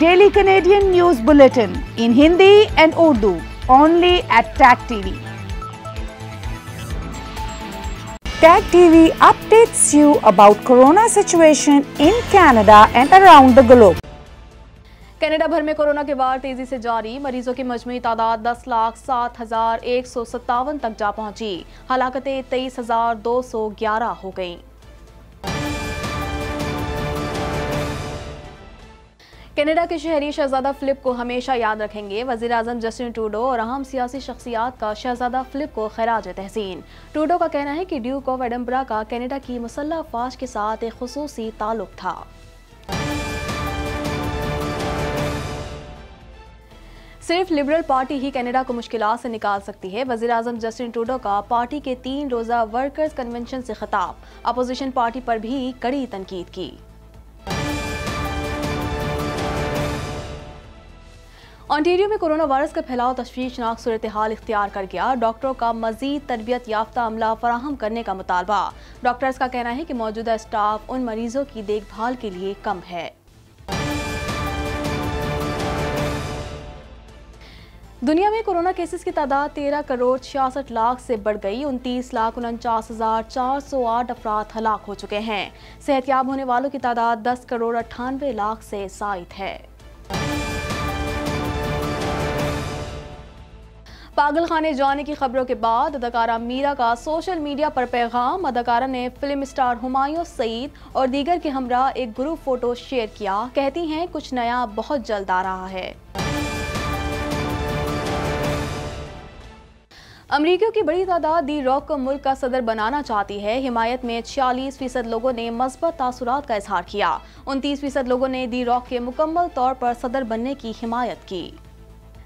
Daily Canadian news bulletin in Hindi and Urdu only at tag TV tag TV updates you about corona situation in Canada and around the globe Canada भर में corona के वार तेजी से जारी मरीजों की मजमू तादाद दस लाख सात हजार एक सौ सत्तावन तक जा पहुंची हलाकते तेईस हजार दो सौ ग्यारह हो गईं। कनाडा के शहरी शहजादा फिलिप को हमेशा याद रखेंगे वजीर अजम जस्टिन टूडो और अहम सियासी शख्सियात का शहजादा फिलिप को खराज तहसीन टूडो का कहना है कि ड्यूक ऑफ एडम्बरा का कनाडा की मुसल्ह फाज के साथ एक खसूस ताल्लुक था सिर्फ लिबरल पार्टी ही कनाडा को मुश्किल से निकाल सकती है वजी अजम जस्टिन टूडो का पार्टी के तीन रोज़ा वर्कर्स कन्वेंशन से खिताब अपोजिशन पार्टी पर भी कड़ी तनकीद की ऑन्टेरियो में कोरोना वायरस का फैलाव तश्वीशनाक सूरत हाल इख्तियार कर गया डॉक्टरों का मजीद तरबियत याफ्ता अमला फराहम करने का मुतालबा डॉक्टर्स का कहना है कि मौजूदा स्टाफ उन मरीजों की देखभाल के लिए कम है दुनिया में कोरोना केसेस की तादाद तेरह करोड़ छियासठ लाख से बढ़ गई उनतीस लाख उनचास हजार चार सौ आठ अफराद हलाक हो चुके हैं सेहतियाब होने वालों की तादाद दस करोड़ अट्ठानवे लाख से साइत है पागल खाने जाने की खबरों के बाद अदाकारा मीरा का सोशल मीडिया पर पैगाम अदाकारा ने फिल्म स्टार हुमायूं सईद और दीगर के हमरा एक ग्रुप फोटो शेयर किया कहती हैं कुछ नया बहुत जल्द आ रहा है अमरीकियों की बड़ी तादाद दी रॉक को मुल्क का सदर बनाना चाहती है हिमायत में छियालीस फीसद लोगों ने मस्बत तासुरात का इजहार किया उनतीस फीसद लोगों ने दी रॉक के मुकम्मल तौर पर सदर बनने की हिमायत की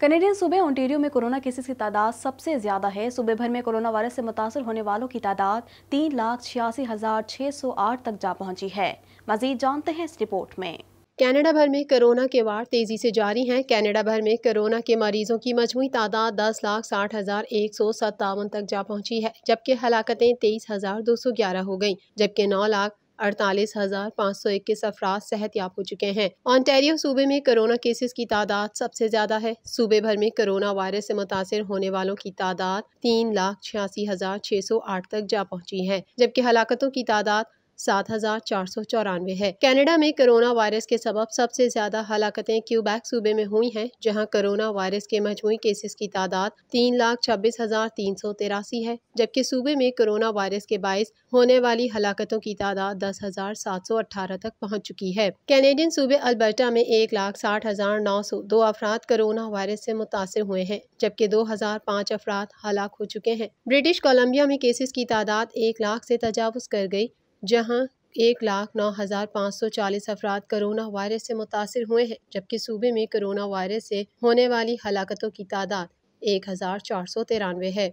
कनेडियन सूबे ओंटेरियो में कोरोना केसेस की तादाद सबसे ज़्यादा है सूबे भर में कोरोना वायरस से मुतासर होने वालों की तादाद तीन लाख छियासी हज़ार छह सौ आठ तक जा पहुंची है मजीद जानते हैं इस रिपोर्ट में कनाडा भर में कोरोना के वार तेज़ी से जारी हैं कनाडा भर में कोरोना के मरीजों की मजमू तादाद दस लाख साठ हज़ार एक सौ सत्तावन तक जा पहुंची है जबकि हलाकतें तेईस हज़ार दो सौ ग्यारह हो गयी जबकि नौ लाख अड़तालीस हजार पाँच सौ इक्कीस अफराज सेहत याब हो चुके हैं ऑनटेरियो सूबे में कोरोना केसेस की तादाद सबसे ज्यादा है सूबे भर में कोरोना वायरस से मुतासर होने वालों की तादाद तीन लाख छियासी हजार छह सौ आठ तक जा पहुंची है जबकि हलाकतों की तादाद सात हजार चार सौ चौरानवे है कनाडा में कोरोना वायरस के सबब सबसे ज्यादा हलाकतें क्यूबैक सूबे में हुई हैं जहां कोरोना वायरस के मजमू केसेस की तादाद तीन लाख छब्बीस हजार तीन सौ तिरासी है जबकि सूबे में कोरोना वायरस के बायस होने वाली हलाकतों की तादाद दस हजार सात सौ अठारह तक पहुँच चुकी है कैनेडियन सूबे अल्बर्टा में एक लाख साठ हजार नौ सौ दो अफराद कोरोना वायरस से मुतासर हुए हैं जबकि दो हजार पाँच अफराद हलाक हो चुके हैं ब्रिटिश कोलम्बिया में केसेस की तादाद एक लाख से तजावज कर गई जहां एक लाख नौ हज़ार पाँच सौ चालीस अफराद करोना वायरस से मुतासर हुए हैं जबकि सूबे में करोना वायरस से होने वाली हलाकतों की तादाद एक हज़ार चार सौ तिरानवे है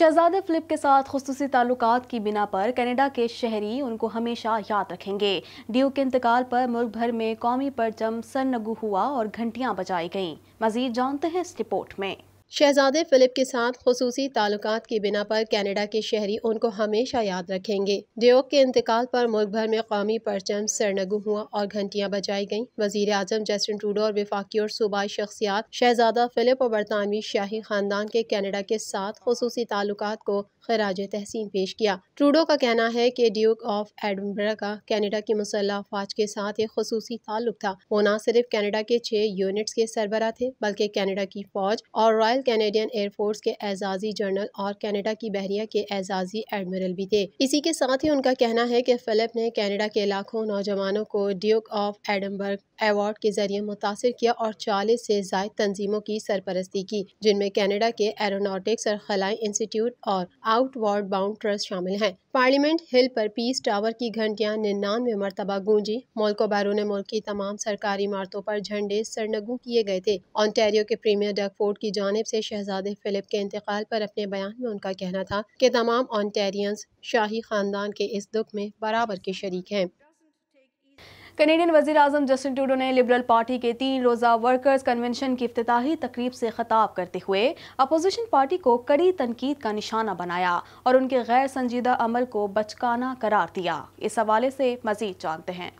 शहजादे फिलिप के साथ खसूसी ताल्लुक की बिना पर कनाडा के शहरी उनको हमेशा याद रखेंगे ड्यू के इंतकाल पर मुल्क भर में कौमी परचम सरनगू हुआ और घंटियां बजाई गईं मजीद जानते हैं इस रिपोर्ट में शहजादे फ़िलिप के साथ खसूसी ताल्लुक की बिना पर कैनेडा के शहरी उनको हमेशा याद रखेंगे ड्योग के इंतकाल पर मुल्क भर में कौमी परचम सरनगु हुआ और घंटियाँ बजाई गईं वजीर आजम जस्टिन टूडो और विफाकी और सूबाई शख्सियात शहजादा फ़िलिप और बरतानवी शाही खानदान के कैनेडा के साथ खसूसी ताल्लुक को खराज तहसीन पेश किया ट्रूडो का कहना है कि ड्यूक ऑफ एडमबरा का कनाडा की मुसल्ह अफवाज के साथ एक खसूसी ताल्लुक था वो न सिर्फ कनाडा के छह यूनिट्स के सरबरा थे बल्कि कनाडा की फौज और रॉयल कैनेडियन एयरफोर्स के एजाजी जनरल और कनाडा की बहरिया के एजाजी एडमिरल भी थे इसी के साथ ही उनका कहना है कि फिलिप ने कनाडा के लाखों नौजवानों को ड्यूक ऑफ एडमबर्ग अवार्ड के जरिए मुतासर किया और चालीस से जायद तंजीमों की सरपरस्ती की जिनमें कैनेडा के एरोनाटिक्स और खलाई इंस्टीट्यूट और आउटवर्ड बाउंड ट्रस्ट शामिल हैं पार्लियामेंट हिल पर पीस टावर की घंटियां निन्यानवे मरतबा गूंजी मुल्क बैरून मुल्क की तमाम सरकारी इमारतों पर झंडे सरनगू किए गए थे ऑनटेरियो के प्रीमियर डगफोर्ड की जानब से शहजादे फिलिप के इंतकाल पर अपने बयान में उनका कहना था कि तमाम ऑनटेरियंस शाही खानदान के इस दुख में बराबर के शरीक हैं कनेडियन वजीर अजम जस्टिन टूडो ने लिबरल पार्टी के तीन रोज़ा वर्कर्स कन्वेंशन की अफ्ताही तकरीब से खताब करते हुए अपोजिशन पार्टी को कड़ी तनकीद का निशाना बनाया और उनके गैर संजीदा अमल को बचकाना करार दिया इस हवाले से मजीद जानते हैं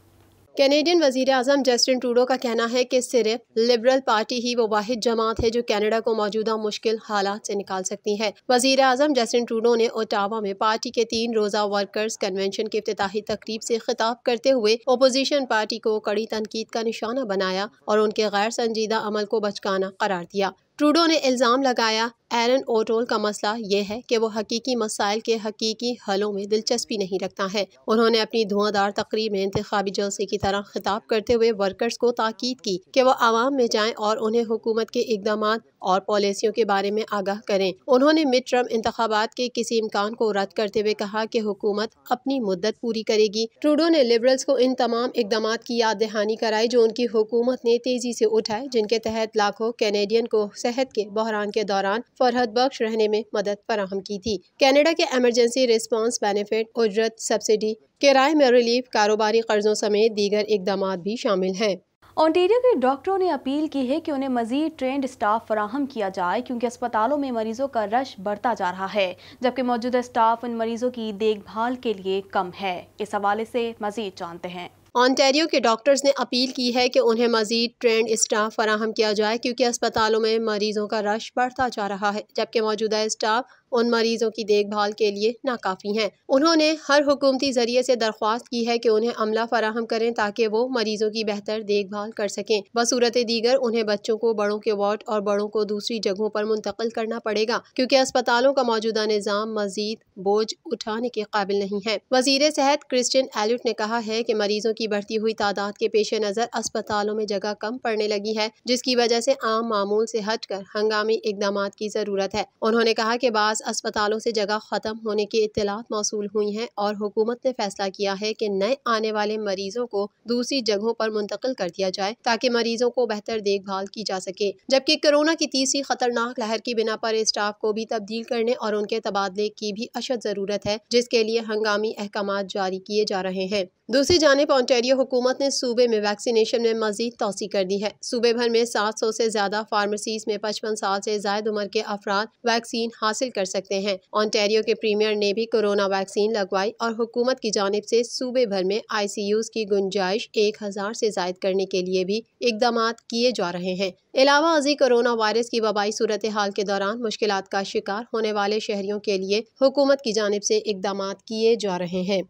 कैनेडियन वजीर अजम जस्टिन टूडो का कहना है कि सिर्फ लिबरल पार्टी ही वो वाद जमात है जो कनाडा को मौजूदा मुश्किल हालात से निकाल सकती है वजीर अजम जस्टिन टूडो ने ओटावा में पार्टी के तीन रोजा वर्कर्स कन्वेंशन की अफ्ताही तकरीब से खिताब करते हुए अपोजिशन पार्टी को कड़ी तनकीद का निशाना बनाया और उनके गैर संजीदा अमल को बचकाना करार दिया ट्रूडो ने इल्ज़ाम लगाया एरन ओटोल का मसला ये है कि वो हकीकी मसाइल के हकीकी हलों में दिलचस्पी नहीं रखता है उन्होंने अपनी धुआंधार तकरीब में इंतबी जलसे की तरह खिताब करते हुए वर्कर्स को ताकीद की कि वह आवाम में जाएं और उन्हें हुकूमत के इकदाम और पॉलिसियों के बारे में आगाह करें उन्होंने मिड टर्म इंतबात के किसी इम्कान को रद्द करते हुए कहा कि हुकूमत अपनी मुद्दत पूरी करेगी ट्रूडो ने लिबरल्स को इन तमाम इकदाम की याद दहानी कराई जो उनकी हुकूमत ने तेजी से उठाए जिनके तहत लाखों कैनेडियन को सेहत के बहरान के दौरान फरहद बख्श रहने में मदद फराहम की थी कैनेडा के एमरजेंसी रिस्पॉन्स बेनिफिट उजरत सब्सिडी किराए में रिलीफ कारोबारी कर्जों समेत दीगर इकदाम भी शामिल हैं ऑन्टेरियो के डॉक्टरों ने अपील की है कि उन्हें मजीद ट्रेंड स्टाफ फराहम किया जाए क्योंकि अस्पतालों में मरीजों का रश बढ़ता जा रहा है जबकि मौजूदा स्टाफ उन मरीजों की देखभाल के लिए कम है इस हवाले से मजीद जानते हैं ऑन्टेरियो के डॉक्टर्स ने अपील की है कि उन्हें मजीद ट्रेंड स्टाफ फराहम किया जाए क्योंकि अस्पतालों में मरीजों का रश बढ़ता जा रहा है जबकि मौजूदा स्टाफ उन मरीजों की देखभाल के लिए नाकाफ़ी हैं उन्होंने हर हुकूमती जरिए से दरख्वास्त की है कि उन्हें अमला फराहम करें ताकि वो मरीजों की बेहतर देखभाल कर सकें बसूरत दीगर उन्हें बच्चों को बड़ों के वार्ड और बड़ों को दूसरी जगहों पर मुंतकिल करना पड़ेगा क्योंकि अस्पतालों का मौजूदा निज़ाम मजीद बोझ उठाने के काबिल नहीं है वजीर सेहत क्रिस्टियन एलुट ने कहा है कि मरीजों की बढ़ती हुई तादाद के पेश नज़र अस्पतालों में जगह कम पड़ने लगी है जिसकी वजह से आम मामूल से हटकर हंगामी इकदाम की ज़रूरत है उन्होंने कहा कि बास अस्पतालों से जगह ख़त्म होने की इतलात मौसू हुई हैं और हुकूमत ने फैसला किया है कि नए आने वाले मरीजों को दूसरी जगहों पर मुंतकिल कर दिया जाए ताकि मरीजों को बेहतर देखभाल की जा सके जबकि कोरोना की तीसरी खतरनाक लहर की बिना पर स्टाफ को भी तब्दील करने और उनके तबादले की भी अशद ज़रूरत है जिसके लिए हंगामी अहकाम जारी किए जा रहे हैं दूसरी जानब ऑन्टेरियो हुकूमत ने सूबे में वैक्सीनेशन में मजीद तोसी कर दी है सूबे भर में 700 से ज्यादा फार्मेसीज में 55 साल से जायद उम्र के अफराद वैक्सीन हासिल कर सकते हैं ऑन्टेरियो के प्रीमियर ने भी कोरोना वैक्सीन लगवाई और हुकूमत की जानब से सूबे भर में आई सी यूज़ की गुंजाइश एक हज़ार से जायद करने के लिए भी इकदाम किए जा रहे हैं अलावा अजी कोरोना वायरस की वबाई सूरत हाल के दौरान मुश्किल का शिकार होने वाले शहरियों के लिए हुकूमत की जानब से इकदाम किए जा रहे हैं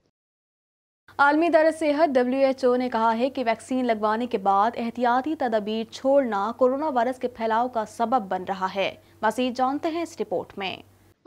आलमी दर सेहत डब्ल्यू एच ओ ने कहा है कि वैक्सीन लगवाने के बाद एहतियाती तदाबीर छोड़ना कोरोना वायरस के फैलाव का सबब बन रहा है मसीद जानते हैं इस रिपोर्ट में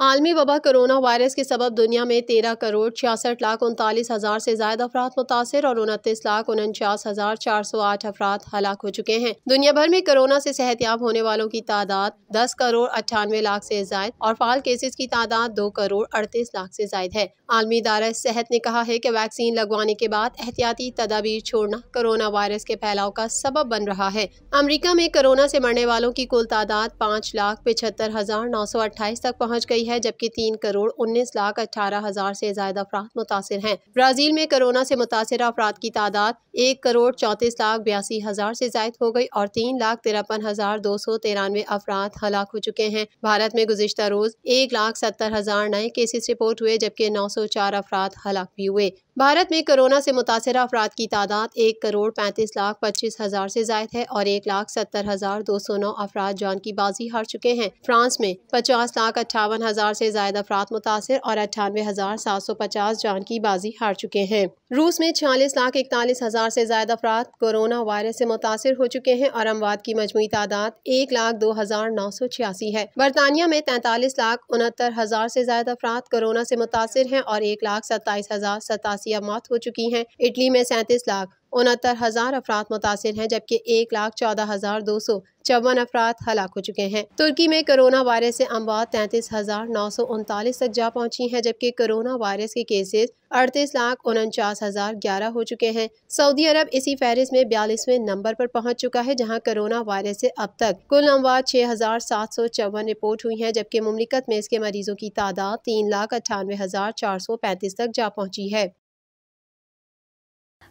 आलमी वबा कोरोना वायरस के सबब दुनिया में तेरह करोड़ छियासठ लाख उनतालीस हज़ार से ज्यादा अफराद मुतासर और उनतीस लाख उनचास हज़ार चार सौ आठ अफराद हलाक हो चुके हैं दुनिया भर में कोरोना से सेहतियाब होने वालों की तादाद दस करोड़ अट्ठानवे लाख से जायद और फाल केसेस की तादाद दो करोड़ अड़तीस लाख से जायद है आलमी इदारा सेहत ने कहा है की वैक्सीन लगवाने के बाद एहतियाती तदाबीर छोड़ना कोरोना वायरस के फैलाव का सबब बन रहा है अमरीका में कोरोना से मरने वालों की कुल तादाद पाँच लाख पिछहत्तर हज़ार नौ सौ अट्ठाईस तक पहुँच गई हुई है जबकि तीन करोड़ उन्नीस लाख अठारह हजार से ज्यादा अफराद मुतासर हैं ब्राजील में कोरोना से मुतासर अफराद की तादाद एक करोड़ चौंतीस लाख बयासी हजार से जायद हो गई और तीन लाख तिरपन हजार दो सौ तिरानवे अफराद हलाक हो चुके हैं भारत में गुजश्ता रोज एक लाख सत्तर हजार नए केसेस रिपोर्ट हुए जबकि नौ सौ चार अफराद हलाक भी हुए भारत में कोरोना से मुतासर अफराद की तादाद एक करोड़ पैंतीस लाख पच्चीस हज़ार से जायद है और एक लाख सत्तर हज़ार दो सौ नौ अफराद जान की बाजी हार चुके हैं फ्रांस में पचास लाख अट्ठावन हज़ार से जायद अफराद मुतासर और अट्ठानवे हज़ार सात सौ पचास जान की बाजी हार चुके हैं रूस में छियालीस लाख इकतालीस हज़ार से जायद अफराद कोरोना वायरस से मुतासर हो चुके हैं और अमवाद की मजमू तादाद एक लाख दो हज़ार नौ सौ छियासी है बरतानिया में तैंतालीस लाख उनहत्तर हज़ार से जायद अफराद कोरोना से मुतासर हैं और एक लाख सत्ताईस हज़ार सतासी या मौत हो चुकी हैं इटली में सैंतीस लाख उनहत्तर हज़ार अफराद मुतासर हैं जबकि एक लाख चौदह हज़ार दो सौ चौवन अफराद हलाक हो चुके हैं तुर्की में कोरोना वायरस से अमवात तैंतीस हज़ार नौ सौ उनतालीस तक जा पहुंची हैं जबकि कोरोना वायरस के केसेस अड़तीस लाख उनचास हज़ार ग्यारह हो चुके हैं सऊदी अरब इसी फहरिस्त में बयालीसवें नंबर पर पहुंच चुका है जहां कोरोना वायरस से अब तक कुल अमवात छः हज़ार सात सौ चौवन रिपोर्ट हुई है जबकि मुमलिकत में इसके मरीजों की तादाद तीन लाख अट्ठानवे हज़ार चार सौ पैंतीस तक जा पहुंची है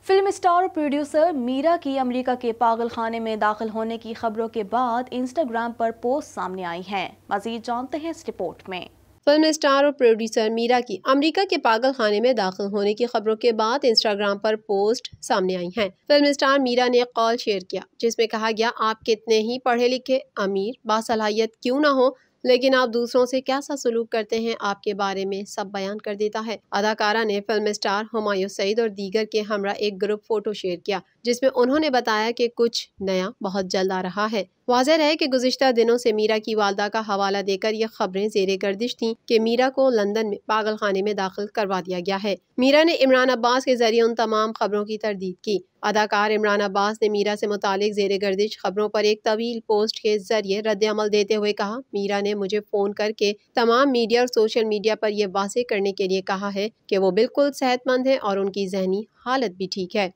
फिल्म स्टार और प्रोड्यूसर मीरा की अमेरिका के पागल खाने में दाखिल होने की खबरों के बाद इंस्टाग्राम पर पोस्ट सामने आई हैं मजीद जानते हैं इस रिपोर्ट में फिल्म स्टार और प्रोड्यूसर मीरा की अमेरिका के पागल खाने में दाखिल होने की खबरों के बाद इंस्टाग्राम पर पोस्ट सामने आई हैं। फिल्म स्टार मीरा ने कॉल शेयर किया जिसमें कहा गया आप कितने ही पढ़े लिखे अमीर बासलाहियत क्यों ना हो लेकिन आप दूसरों से कैसा सलूक करते हैं आपके बारे में सब बयान कर देता है अदाकारा ने फिल्म स्टार हमायू सईद और दीगर के हमरा एक ग्रुप फोटो शेयर किया जिसमें उन्होंने बताया कि कुछ नया बहुत जल्द आ रहा है वाजह है कि गुजशत दिनों से मीरा की वालदा का हवाला देकर यह खबरें जेर गर्दिश थीं कि मीरा को लंदन में पागल खाने में दाखिल करवा दिया गया है मीरा ने इमरान अब्बास के जरिए उन तमाम खबरों की तरदीद की अदाकार इमरान अब्बास ने मीरा से मुतालिक जेर गर्दिश खबरों पर एक तवील पोस्ट के जरिए रद्दमल देते हुए कहा मीरा ने मुझे फ़ोन करके तमाम मीडिया और सोशल मीडिया पर यह वाजे करने के लिए कहा है कि वो बिल्कुल सेहतमंद है और उनकी जहनी हालत भी ठीक है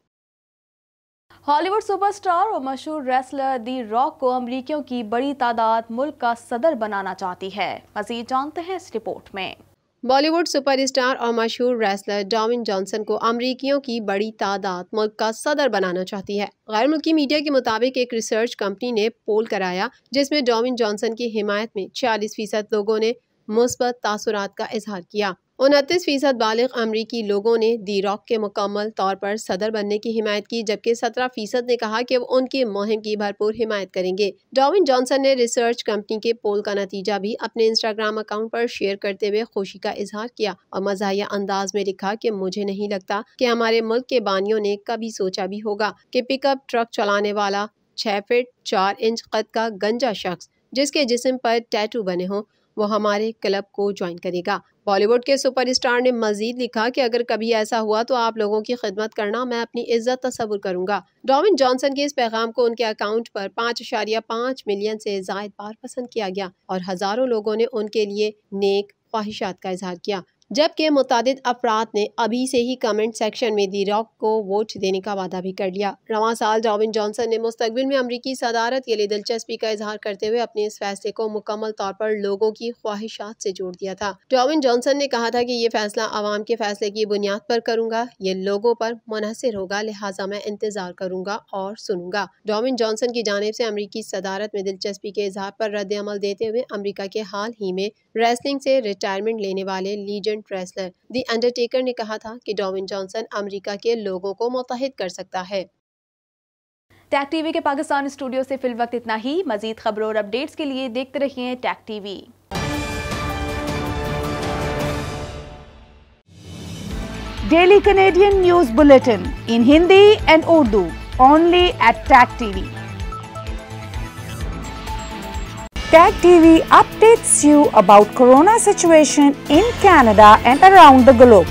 हॉलीवुड सुपरस्टार और मशहूर रेसलर दी रॉक को अमरीकियों की बड़ी तादाद मुल्क का सदर बनाना चाहती है मजीद जानते हैं इस रिपोर्ट में बॉलीवुड सुपरस्टार और मशहूर रेसलर डॉमिन जॉनसन को अमरीकियों की बड़ी तादाद मुल्क का सदर बनाना चाहती है गैर मुल्की मीडिया के मुताबिक एक रिसर्च कंपनी ने पोल कराया जिसमें डॉमिन जॉनसन की हिमायत में छियालीस फीसद लोगों ने मुस्बत तासरात का इजहार किया उनतीस फ़ीसद बालग अमरीकी लोगों ने दी रॉक के मुकम्मल तौर पर सदर बनने की हिमायत की जबकि सत्रह फ़ीसद ने कहा कि वो उनकी मुहिम की भरपूर हिमायत करेंगे डॉविन जॉनसन ने रिसर्च कंपनी के पोल का नतीजा भी अपने इंस्टाग्राम अकाउंट पर शेयर करते हुए खुशी का इजहार किया और मजा अंदाज में लिखा कि मुझे नहीं लगता कि हमारे मुल्क के बानियों ने कभी सोचा भी होगा कि पिकअप ट्रक चलाने वाला छः फिट चार इंच कद का गंजा शख्स जिसके जिसम पर टैटू बने हों वो हमारे क्लब को ज्वाइन करेगा बॉलीवुड के सुपरस्टार ने मजीद लिखा कि अगर कभी ऐसा हुआ तो आप लोगों की खिदमत करना मैं अपनी इज्जत तस्वुर करूंगा डॉमिन जॉनसन के इस पैगाम को उनके अकाउंट पर पाँच अशारिया पाँच मिलियन से जायद बार पसंद किया गया और हजारों लोगों ने उनके लिए नेक ख्वाहिशात का इजहार किया जबकि मुतद अफराद ने अभी से ही कमेंट सेक्शन में दी रॉक को वोट देने का वादा भी कर लिया रवा साल जॉविन जॉनसन ने मुस्तबिल में अमरीकी सदारत के लिए दिलचस्पी का इजहार करते हुए अपने इस फैसले को मुकम्मल तौर पर लोगों की ख्वाहिशात से जोड़ दिया था जॉविन जॉनसन ने कहा था कि ये फैसला आवाम के फैसले की बुनियाद पर करूंगा ये लोगों पर मुनहसर होगा लिहाजा मैं इंतजार करूंगा और सुनूंगा डॉविन जॉनसन की जानब से अमरीकी सदारत में दिलचस्पी के इजहार पर रद्द अमल देते हुए अमरीका के हाल ही में रेसलिंग से रिटायरमेंट लेने वाले legend event wrestler the Undertaker ने कहा था कि डॉविन जॉनसन अमेरिका के लोगों को मुतहद कर सकता है टैक टीवी के पाकिस्तान स्टूडियो से फिल वक्त इतना ही मजीद खबरों और अपडेट्स के लिए देखते रहिए Tag TV daily Canadian news bulletin in Hindi and Urdu only at Tag TV Tag TV updates you about corona situation in Canada and around the globe.